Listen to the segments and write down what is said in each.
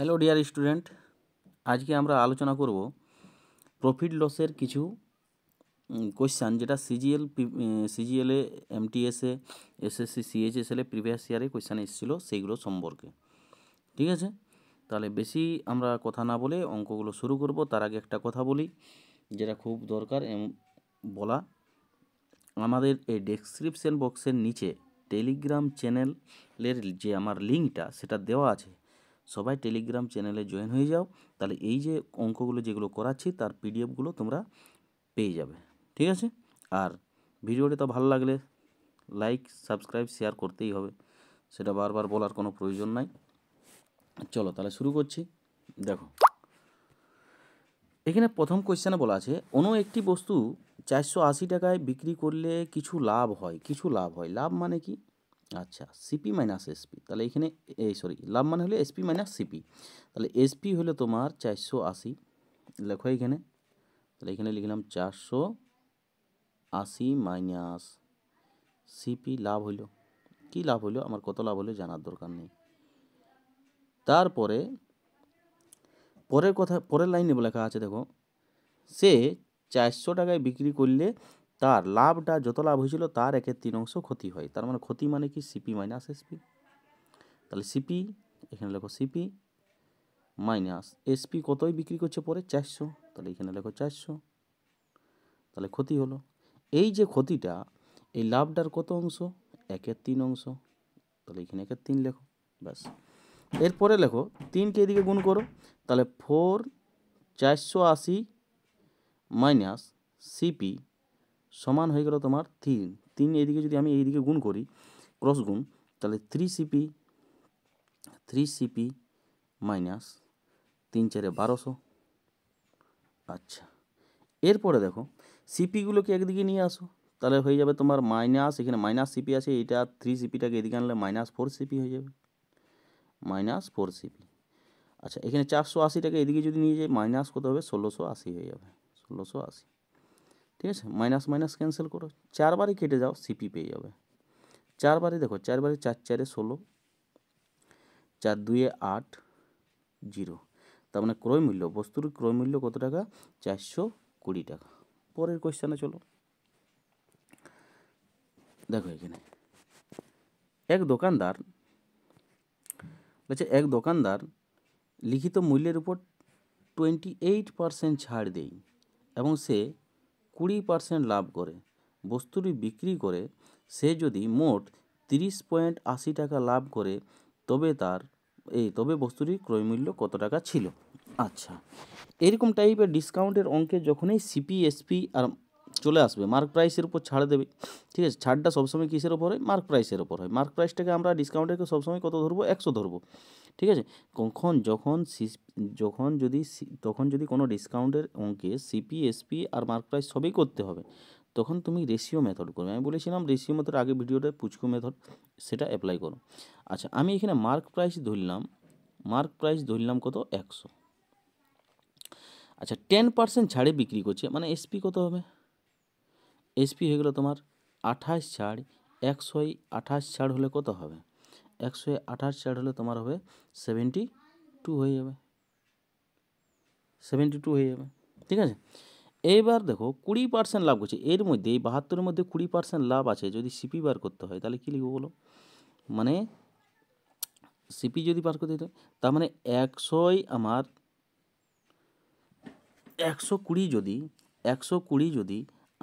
Hello dear student আজকে আমরা আলোচনা করব প্রফিট লসের কিছু কোয়েশ্চান যেটা সিজিএল সিজিএলে এমটিএসএ এসএসসি সিএইচএসএলে প্রিভিয়াস ইয়ারে কোয়েশ্চান এসেছিলো সেইগুলো সম্পর্কে ঠিক আছে তাহলে বেশি আমরা কথা না বলে অঙ্কগুলো শুরু করব তার আগে একটা কথা বলি যেটা খুব দরকার বলা আমাদের এই ডেসক্রিপশন বক্সের নিচে টেলিগ্রাম চ্যানেলের যে আমার লিঙ্কটা সেটা দেওয়া আছে সবাই টেলিগ্রাম চ্যানেলে জয়েন হয়ে যাও তাহলে এই যে অঙ্কগুলো যেগুলো করাচ্ছি তার পিডিএফগুলো তোমরা পেয়ে যাবে ঠিক আছে আর ভিডিওটি তো ভালো লাগলে লাইক সাবস্ক্রাইব শেয়ার করতেই হবে সেটা বারবার বলার কোনো প্রয়োজন নাই চলো তাহলে শুরু করছি দেখো এখানে প্রথম কোয়েশ্চেনে বলা আছে কোনো একটি বস্তু চারশো আশি টাকায় বিক্রি করলে কিছু লাভ হয় কিছু লাভ হয় লাভ মানে কি আচ্ছা সিপি মাইনাস এসপি তাহলে এখানে এই সরি লাভ মানে হলো এসপি মাইনাস সিপি তাহলে এসপি হলো তোমার চারশো আশি লেখো এখানে তাহলে এখানে লিখলাম চারশো আশি মাইনাস সিপি লাভ হইল কি লাভ হইল আমার কত লাভ হলো জানার দরকার নেই তারপরে পরের কথা পরের লাইনে লেখা আছে দেখো সে চারশো টাকায় বিক্রি করলে তার লাভটা যত লাভ হয়েছিল তার একের তিন অংশ ক্ষতি হয় তার মানে ক্ষতি মানে কি সিপি মাইনাস এসপি তাহলে সিপি এখানে লেখো সিপি মাইনাস এসপি কতই বিক্রি করছে পরে চারশো তাহলে এখানে লেখো চারশো তাহলে ক্ষতি হলো এই যে ক্ষতিটা এই লাভটার কত অংশ একের তিন অংশ তাহলে এখানে একের তিন লেখো ব্যাস এরপরে লেখো তিনকে এদিকে গুণ করো তাহলে ফোর চারশো আশি মাইনাস সিপি সমান হয়ে গেল তোমার তিন তিন এইদিকে যদি আমি এইদিকে গুণ করি ক্রস গুণ তাহলে three CP three CP minus তিন চারে বারোশো আচ্ছা এরপরে দেখো সিপিগুলোকে একদিকে নিয়ে আসো তাহলে হয়ে যাবে তোমার মাইনাস এখানে মাইনাস সিপি আছে এটা থ্রি সিপিটাকে এদিকে আনলে মাইনাস ফোর সিপি হয়ে যাবে মাইনাস ফোর সিপি আচ্ছা এখানে চারশো আশিটাকে এদিকে যদি নিয়ে যাই মাইনাস কত হবে ষোলোশো আশি হয়ে যাবে ষোলোশো আশি ঠিক আছে মাইনাস মাইনাস ক্যান্সেল করো চারবারই কেটে যাও সিপি পেয়ে যাবে চারবারই দেখো চারবারে চার চারে ষোলো চার দুয়ে আট জিরো তার মানে ক্রয় মূল্য বস্তুর ক্রয় মূল্য কত টাকা চারশো কুড়ি টাকা পরের কোয়েশ্চানে চলো দেখো এখানে এক দোকানদার বলছে এক দোকানদার লিখিত মূল্যের উপর টোয়েন্টি এইট পারসেন্ট ছাড় দেয় এবং সে কুড়ি পার্সেন্ট লাভ করে বস্তুটি বিক্রি করে সে যদি মোট তিরিশ পয়েন্ট আশি টাকা লাভ করে তবে তার এই তবে বস্তুটির ক্রয়মূল্য কত টাকা ছিল আচ্ছা এরকম টাইপের ডিসকাউন্টের অঙ্কে যখনই সিপিএসপি আর চলে আসবে মার্ক প্রাইসের উপর ছাড় দেবে ঠিক আছে ছাড়টা সবসময় কিসের ওপর হয় মার্ক প্রাইসের ওপর হয় মার্ক প্রাইসটাকে আমরা ডিসকাউন্টটাকে সবসময় কত ধরবো একশো ধরবো ঠিক আছে কখন যখন যখন যদি তখন যদি কোনো ডিসকাউন্টের অঙ্কে সিপি এসপি আর মার্ক প্রাইস সবই করতে হবে তখন তুমি রেশিও মেথড করবে আমি বলেছিলাম রেশিও মেথড আগে ভিডিওটা পুচকু মেথড সেটা অ্যাপ্লাই করো আচ্ছা আমি এখানে মার্ক প্রাইস ধরলাম মার্ক প্রাইস ধরলাম কত একশো আচ্ছা টেন পার্সেন্ট ছাড়ে বিক্রি করছে মানে এসপি কত হবে এসপি হয়ে গেলো তোমার আঠাশ ছাড় একশোয় আঠাশ ছাড় হলে কত হবে একশোয় আঠাশ ছাড় হলে তোমার হবে সেভেন্টি টু হয়ে যাবে সেভেন্টি টু হয়ে যাবে ঠিক আছে এইবার দেখো কুড়ি পার্সেন্ট লাভ করছে এর মধ্যে এই বাহাত্তরের মধ্যে কুড়ি পার্সেন্ট লাভ আছে যদি সিপি বার করতে হয় তাহলে কী লিখবো বলো মানে সিপি যদি বার করতে হয় তার মানে একশোই আমার একশো কুড়ি যদি একশো কুড়ি যদি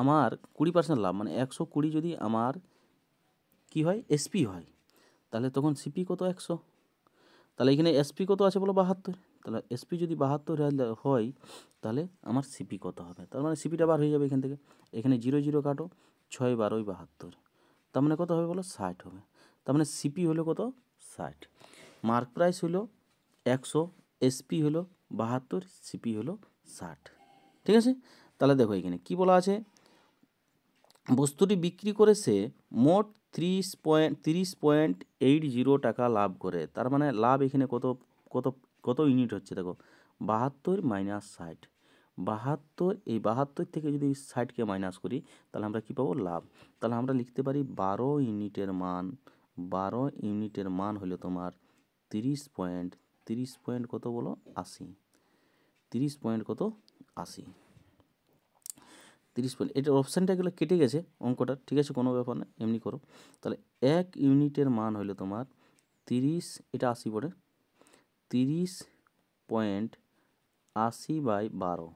আমার কুড়ি পার্সেন্ট লাভ মানে একশো কুড়ি যদি আমার কি হয় এসপি হয় তাহলে তখন সিপি কত একশো তাহলে এখানে এসপি কত আছে বলো বাহাত্তর তাহলে এসপি যদি বাহাত্তর হয় তাহলে আমার সিপি কত হবে তার মানে সিপিটা বার হয়ে যাবে এখান থেকে এখানে জিরো জিরো কাটো ছয় বারোই বাহাত্তর তার মানে কত হবে বলো ষাট হবে তার মানে সিপি হলো কত ষাট মার্ক প্রাইস হলো একশো এসপি হলো বাহাত্তর সিপি হলো ষাট ঠিক আছে তাহলে দেখো এখানে কি বলা আছে বস্তুটি বিক্রি করে সে মোট ত্রিশ পয়েন্ট তিরিশ পয়েন্ট এইট জিরো টাকা লাভ করে তার মানে লাভ এখানে কত কত কত ইউনিট হচ্ছে দেখো বাহাত্তর মাইনাস ষাট বাহাত্তর এই বাহাত্তর থেকে যদি ষাটকে মাইনাস করি তাহলে আমরা কী পাবো লাভ তাহলে আমরা লিখতে পারি বারো ইউনিটের মান বারো ইউনিটের মান হলো তোমার তিরিশ পয়েন্ট তিরিশ পয়েন্ট কত বলো আশি তিরিশ পয়েন্ট কত আশি তিরিশ পয়েন্ট এটার অপশানটা এগুলো কেটে গেছে অঙ্কটা ঠিক আছে কোনো ব্যাপার না এমনি করো তাহলে এক ইউনিটের মান হলো তোমার তিরিশ এটা আশি পড়ে তিরিশ পয়েন্ট আশি বাই বারো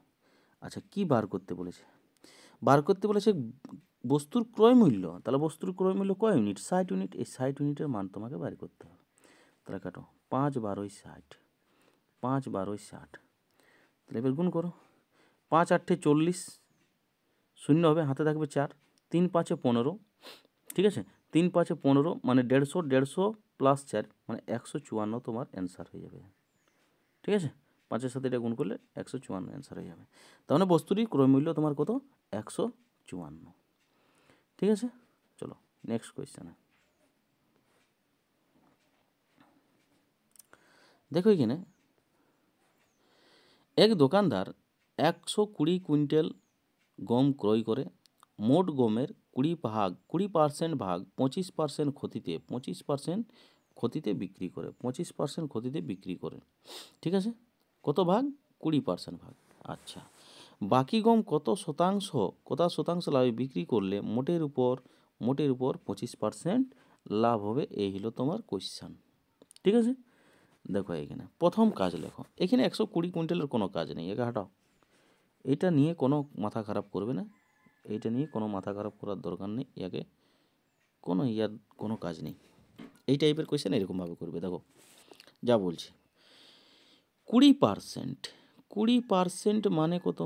আচ্ছা কি বার করতে বলেছে বার করতে বলেছে বস্তুর ক্রয় মূল্য তাহলে বস্তুর ক্রয় মূল্য কয় ইউনিট ষাট ইউনিট এই ষাট ইউনিটের মান তোমাকে বার করতে হবে তাহলে কাটো পাঁচ বারোই ষাট পাঁচ বারোই ষাট তাহলে এবার গুণ করো পাঁচ আটটে চল্লিশ শূন্য হবে হাতে থাকবে চার তিন পাঁচে পনেরো ঠিক আছে তিন পাঁচে পনেরো মানে দেড়শো দেড়শো প্লাস চার মানে একশো চুয়ান্ন তোমার অ্যান্সার হয়ে যাবে ঠিক আছে পাঁচের সাথে এটা গুণ করলে একশো চুয়ান্ন অ্যান্সার হয়ে যাবে তার তাহলে মানে বস্তুটির ক্রয়মূল্য তোমার কত একশো চুয়ান্ন ঠিক আছে চলো নেক্সট কোয়েশ্চেনে দেখো এখানে এক দোকানদার একশো কুড়ি কুইন্টাল গম ক্রয় করে মোট গমের কুড়ি ভাগ কুড়ি পার্সেন্ট ভাগ পঁচিশ পার্সেন্ট ক্ষতিতে পঁচিশ পার্সেন্ট ক্ষতিতে বিক্রি করে পঁচিশ পার্সেন্ট ক্ষতিতে বিক্রি করে ঠিক আছে কত ভাগ কুড়ি পার্সেন্ট ভাগ আচ্ছা বাকি গম কত শতাংশ কত শতাংশ লাভে বিক্রি করলে মোটের উপর মোটের উপর পঁচিশ পার্সেন্ট লাভ হবে এই হলো তোমার কোশ্চান ঠিক আছে দেখো এখানে প্রথম কাজ লেখো এখানে একশো কুড়ি কুইন্টালের কোনো কাজ নেই একে এটা নিয়ে কোনো মাথা খারাপ করবে না এইটা নিয়ে কোনো মাথা খারাপ করার দরকার নেই ইয়াকে কোনো ইয়ার কোনো কাজ নেই এই টাইপের কোয়েশ্চেন এরকমভাবে করবে দেখো যা বলছি কুড়ি পারসেন্ট কুড়ি পারসেন্ট মানে কত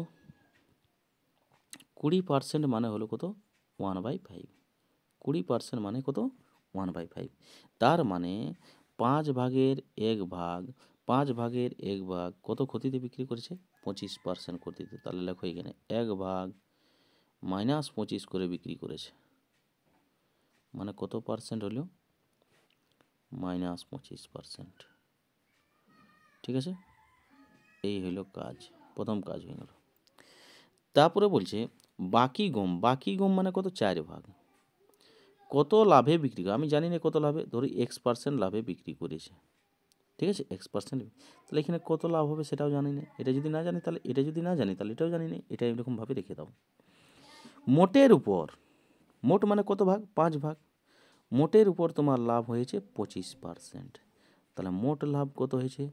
কুড়ি পারসেন্ট মানে হলো কত ওয়ান বাই ফাইভ কুড়ি পারসেন্ট মানে কত ওয়ান বাই ফাইভ তার মানে পাঁচ ভাগের এক ভাগ পাঁচ ভাগের এক ভাগ কত ক্ষতিতে বিক্রি করেছে পঁচিশ পার্সেন্ট করে দিতে তাহলে লেখো এখানে এক ভাগ মাইনাস পঁচিশ করে বিক্রি করেছে মানে কত পার্সেন্ট হলো মাইনাস পঁচিশ পার্সেন্ট ঠিক আছে এই হলো কাজ প্রথম কাজ হয়ে গেল তারপরে বলছে বাকি গম বাকি গম মানে কত চার ভাগ কত লাভে বিক্রি করে আমি জানি না কত লাভে ধরি এক্স পার্সেন্ট লাভে বিক্রি করেছে ঠিক আছে এক্স পার্সেন্ট তাহলে এখানে কত লাভ হবে সেটাও জানি না এটা যদি না জানি তাহলে এটা যদি না জানি তাহলে এটাও জানি না এটা এরকমভাবে রেখে দাও মোটের উপর মোট মানে কত ভাগ পাঁচ ভাগ মোটের উপর তোমার লাভ হয়েছে পঁচিশ পার্সেন্ট তাহলে মোট লাভ কত হয়েছে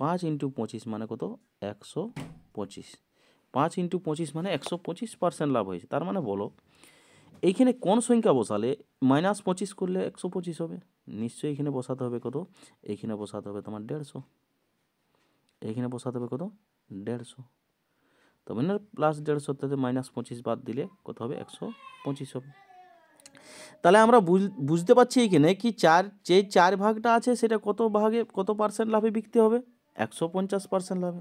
পাঁচ ইন্টু পঁচিশ মানে কত একশো পঁচিশ পাঁচ ইন্টু পঁচিশ মানে একশো পঁচিশ পার্সেন্ট লাভ হয়েছে তার মানে বলো এইখানে কোন সংখ্যা বসালে মাইনাস পঁচিশ করলে একশো পঁচিশ হবে নিশ্চয়ই এখানে বসাতে হবে কত এইখানে বসাতে হবে তোমার দেড়শো এইখানে বসাতে হবে কত দেড়শো তবে না প্লাস দেড়শো তাতে মাইনাস পঁচিশ বাদ দিলে কত হবে একশো পঁচিশ হবে তাহলে আমরা বুঝতে পারছি এখানে কি চার যে চার ভাগটা আছে সেটা কত ভাগে কত পার্সেন্ট লাভে বিকতে হবে একশো পঞ্চাশ পার্সেন্ট লাভে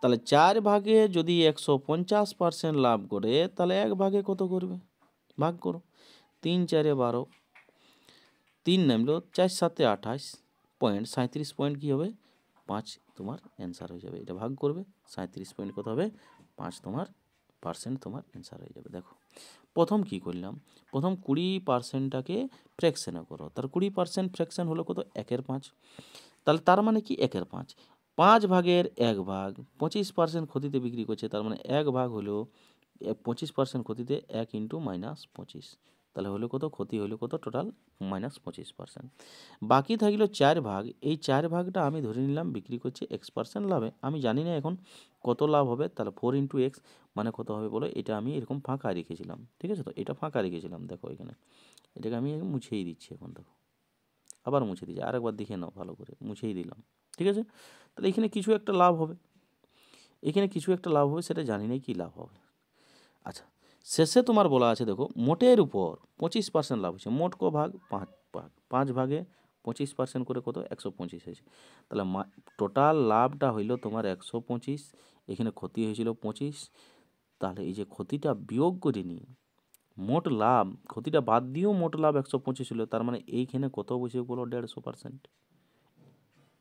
তাহলে চার ভাগে যদি একশো পঞ্চাশ পার্সেন্ট লাভ করে তাহলে এক ভাগে কত করবে ভাগ করো তিন চারে বারো তিন নামলো চার সাতে আঠাশ পয়েন্ট সাঁত্রিশ পয়েন্ট কী হবে পাঁচ তোমার অ্যান্সার হয়ে যাবে এটা ভাগ করবে সাঁত্রিশ পয়েন্ট কত হবে পাঁচ তোমার পার্সেন্ট তোমার অ্যান্সার হয়ে যাবে দেখো প্রথম কি করলাম প্রথম কুড়ি পার্সেন্টটাকে ফ্র্যাকশানে করো তার কুড়ি পার্সেন্ট ফ্র্যাকশান হলো কত একের পাঁচ তাহলে তার মানে কি একের পাঁচ পাঁচ ভাগের এক ভাগ পঁচিশ পার্সেন্ট ক্ষতিতে বিক্রি করছে তার মানে এক ভাগ হলো পঁচিশ পার্সেন্ট ক্ষতিতে এক ইন্টু মাইনাস পঁচিশ তাহলে হলো কত ক্ষতি হলো কত টোটাল মাইনাস পঁচিশ পার্সেন্ট বাকি থাকলো চার ভাগ এই চার ভাগটা আমি ধরে নিলাম বিক্রি করছে এক্স পার্সেন্ট লাভে আমি জানি না এখন কত লাভ হবে তাহলে ফোর ইন্টু এক্স মানে কত হবে বলো এটা আমি এরকম ফাঁকা রেখেছিলাম ঠিক আছে তো এটা ফাঁকা রেখেছিলাম দেখো এখানে এটাকে আমি মুছেই দিচ্ছি এখন দেখো আবার মুছে দিচ্ছি আরেকবার দেখে নাও ভালো করে মুছেই দিলাম ঠিক আছে তাহলে এখানে কিছু একটা লাভ হবে এখানে কিছু একটা লাভ হবে সেটা জানি না কি লাভ হবে আচ্ছা শেষে তোমার বলা আছে দেখো মোটের উপর পঁচিশ পার্সেন্ট লাভ হয়েছে মোট ক ভাগ পাঁচ ভাগ পাঁচ ভাগে পঁচিশ পার্সেন্ট করে কত একশো পঁচিশ হয়েছে তাহলে টোটাল লাভটা হইল তোমার একশো পঁচিশ এখানে ক্ষতি হয়েছিল পঁচিশ তাহলে এই যে ক্ষতিটা বিয়োগ করে নিয়ে মোট লাভ ক্ষতিটা বাদ দিয়েও মোট লাভ একশো পঁচিশ হলো তার মানে এইখানে কত বসে পড়লো দেড়শো পার্সেন্ট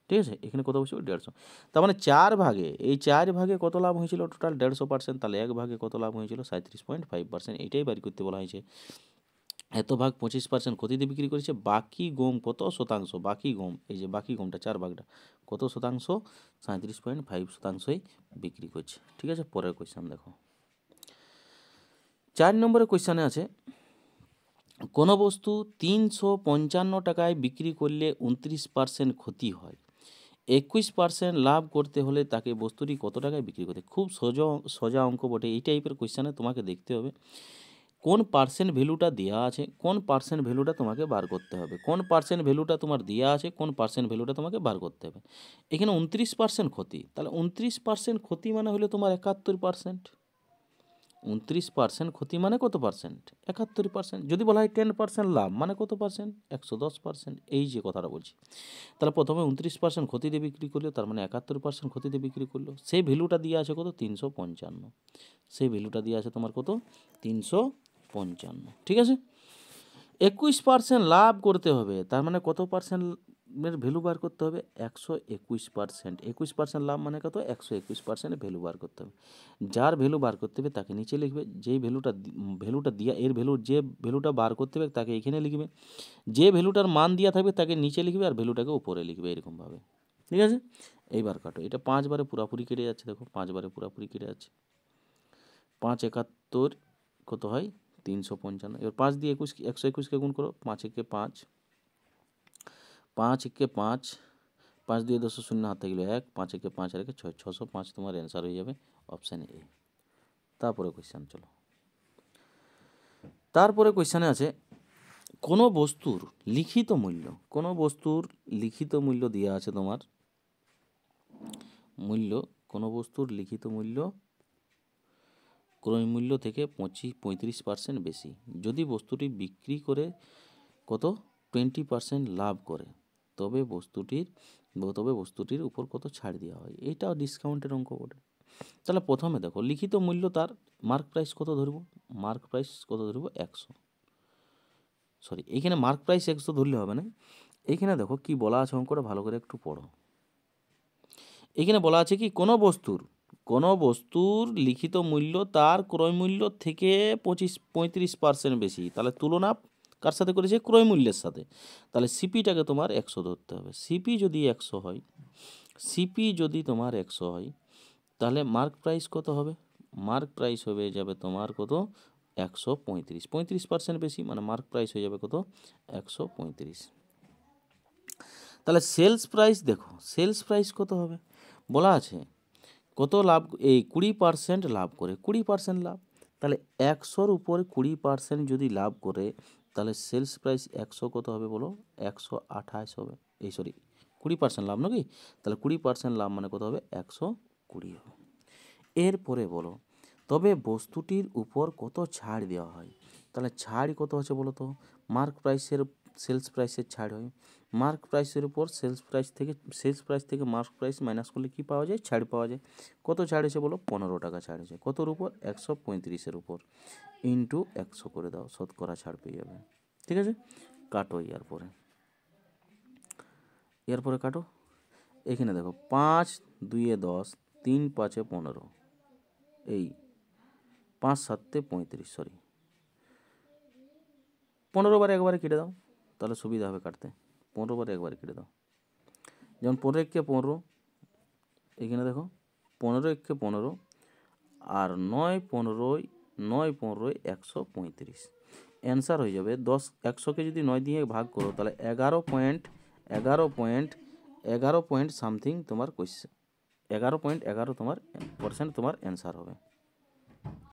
ঠিক আছে এখানে কত বসেছিল দেড়শো তার মানে চার ভাগে এই চার ভাগে কত লাভ হয়েছিল টোটাল দেড়শো পার্সেন্ট তাহলে এক ভাগে কত লাভ হয়েছিল সাঁত্রিশ পয়েন্ট ফাইভ পার্সেন্ট এটাই বাড়ি করতে বলা হয়েছে এত ভাগ পঁচিশ পার্সেন্ট ক্ষতিতে বিক্রি করেছে বাকি গম কত শতাংশ বাকি গম এই যে বাকি গমটা চার ভাগটা কত শতাংশ সাঁত্রিশ পয়েন্ট ফাইভ শতাংশই বিক্রি করছে ঠিক আছে পরের কোয়েশ্চান দেখো চার নম্বরের কোয়েশ্চানে আছে কোনো বস্তু তিনশো পঞ্চান্ন টাকায় বিক্রি করলে উনত্রিশ পার্সেন্ট ক্ষতি হয় একুশ পার্সেন্ট লাভ করতে হলে তাকে বস্তুটি কত টাকায় বিক্রি করতে খুব সোজা সোজা অঙ্ক বটে এই টাইপের কোয়েশ্চানে তোমাকে দেখতে হবে কোন পার্সেন্ট ভ্যালুটা দেওয়া আছে কোন পার্সেন্ট ভ্যালুটা তোমাকে বার করতে হবে কোন পার্সেন্ট ভ্যালুটা তোমার দেওয়া আছে কোন পার্সেন্ট ভ্যালুটা তোমাকে বার করতে হবে এখানে উনত্রিশ পার্সেন্ট ক্ষতি তাহলে উনত্রিশ পার্সেন্ট ক্ষতি মানে হলো তোমার একাত্তর পার্সেন্ট উনত্রিশ পার্সেন্ট ক্ষতি মানে কত পার্সেন্ট একাত্তর পার্সেন্ট যদি বলা হয় টেন পার্সেন্ট লাভ মানে কত পার্সেন্ট একশো দশ পার্সেন্ট এই যে কথাটা বলছি তাহলে প্রথমে উনত্রিশ পার্সেন্ট ক্ষতিতে বিক্রি করলো তার মানে একাত্তর পার্সেন্ট ক্ষতিতে বিক্রি করলো সেই ভ্যালুটা দিয়ে আছে কত তিনশো পঞ্চান্ন সেই ভ্যালুটা দিয়ে আছে তোমার কত তিনশো পঞ্চান্ন ঠিক আছে একুশ পার্সেন্ট লাভ করতে হবে তার মানে কত পার্সেন্ট এর ভ্যালু বার করতে হবে একশো একুশ পার্সেন্ট একুশ পার্সেন্ট লাভ মানে কত একশো একুশ পার্সেন্ট ভ্যালু বার করতে হবে যার ভ্যালু বার করতে হবে তাকে নিচে লিখবে যেই ভ্যালুটা ভ্যালুটা দিয়া এর ভ্যালু যে ভ্যালুটা বার করতে হবে তাকে এখানে লিখবে যে ভ্যালুটার মান দেওয়া থাকবে তাকে নিচে লিখবে আর ভ্যালুটাকে উপরে লিখবে এরকমভাবে ঠিক আছে এইবার কাটো এটা পাঁচবারে পুরাপুরি কেটে যাচ্ছে দেখো পাঁচবারে পুরাপুরি কেটে যাচ্ছে পাঁচ একাত্তর কত হয় তিনশো পঞ্চান্ন এবার পাঁচ দিয়ে একুশ একশো একুশকে গুণ করো পাঁচ একে পাঁচ পাঁচ একে পাঁচ পাঁচ দুই দশো শূন্য হাতে গেলো এক পাঁচ একে পাঁচ আর একে ছয় ছশো পাঁচ তোমার অ্যান্সার হয়ে যাবে অপশান এ তারপরে কোয়েশ্চান চলো তারপরে কোয়েশ্চানে আছে কোনো বস্তুর লিখিত মূল্য কোনো বস্তুর লিখিত মূল্য দেওয়া আছে তোমার মূল্য কোনো বস্তুর লিখিত মূল্য ক্রয় মূল্য থেকে পঁচিশ পঁয়ত্রিশ পার্সেন্ট বেশি যদি বস্তুটি বিক্রি করে কত টোয়েন্টি পার্সেন্ট লাভ করে তবে বস্তুটির তবে বস্তুটির উপর কত ছাড় দেওয়া হয় এটাও ডিসকাউন্টের অঙ্ক বটে তাহলে প্রথমে দেখো লিখিত মূল্য তার মার্ক প্রাইস কত ধরব মার্ক প্রাইস কত ধরব একশো সরি এইখানে মার্ক প্রাইস একশো ধরলে হবে না এইখানে দেখো কি বলা আছে অঙ্কটা ভালো করে একটু পড়ো এখানে বলা আছে কি কোনো বস্তুর কোনো বস্তুর লিখিত মূল্য তার ক্রয় মূল্য থেকে পঁচিশ পঁয়ত্রিশ পার্সেন্ট বেশি তাহলে তুলনা কার সাথে করেছে ক্রয় মূল্যের সাথে তাহলে সিপিটাকে তোমার একশো ধরতে হবে সিপি যদি একশো হয় সিপি যদি তোমার একশো হয় তাহলে মার্ক প্রাইস কত হবে মার্ক প্রাইস হয়ে যাবে তোমার কত একশো পঁয়ত্রিশ পঁয়ত্রিশ পার্সেন্ট বেশি মানে মার্ক প্রাইস হয়ে যাবে কত একশো পঁয়ত্রিশ তাহলে সেলস প্রাইস দেখো সেলস প্রাইস কত হবে বলা আছে কত লাভ এই কুড়ি পার্সেন্ট লাভ করে কুড়ি পার্সেন্ট লাভ তাহলে একশোর উপরে কুড়ি পার্সেন্ট যদি লাভ করে তাহলে সেলস প্রাইস একশো কত হবে বলো একশো আঠাশ হবে এই সরি কুড়ি পার্সেন্ট লাভ নাকি তাহলে কুড়ি পার্সেন্ট লাভ মানে কত হবে একশো কুড়ি হবে এরপরে বলো তবে বস্তুটির উপর কত ছাড় দেওয়া হয় তাহলে ছাড় কত আছে বলো তো মার্ক প্রাইসের সেলস প্রাইসের ছাড় হয় মার্ক প্রাইসের উপর সেলস প্রাইস থেকে সেলস প্রাইস থেকে মার্ক প্রাইস মাইনাস করলে কী পাওয়া যায় ছাড় পাওয়া যায় কত ছাড় হয়েছে বলো পনেরো টাকা ছাড় হয়েছে কতর উপর একশো পঁয়ত্রিশের উপর ইন্টু একশো করে দাও শতকরা ছাড় পেয়ে যাবে ঠিক আছে কাটো ইয়ার পরে ইয়ার পরে কাটো এখানে দেখো পাঁচ দুইয়ে দশ তিন পাঁচে পনেরো এই পাঁচ সাততে পঁয়ত্রিশ সরি পনেরো বারে একবারে কেটে দাও তাহলে সুবিধা হবে কাটতে পনেরো বারে একবারে কেটে দাও যেমন পনেরো একে পনেরো এখানে দেখো পনেরো একে পনেরো আর নয় পনেরোই 915 135 आंसर हो जाबे 10 100 কে যদি 9 দিয়ে ভাগ করো তাহলে 11.11. 11.11 समथिंग তোমার क्वेश्चन 11.11 তোমার % তোমার आंसर হবে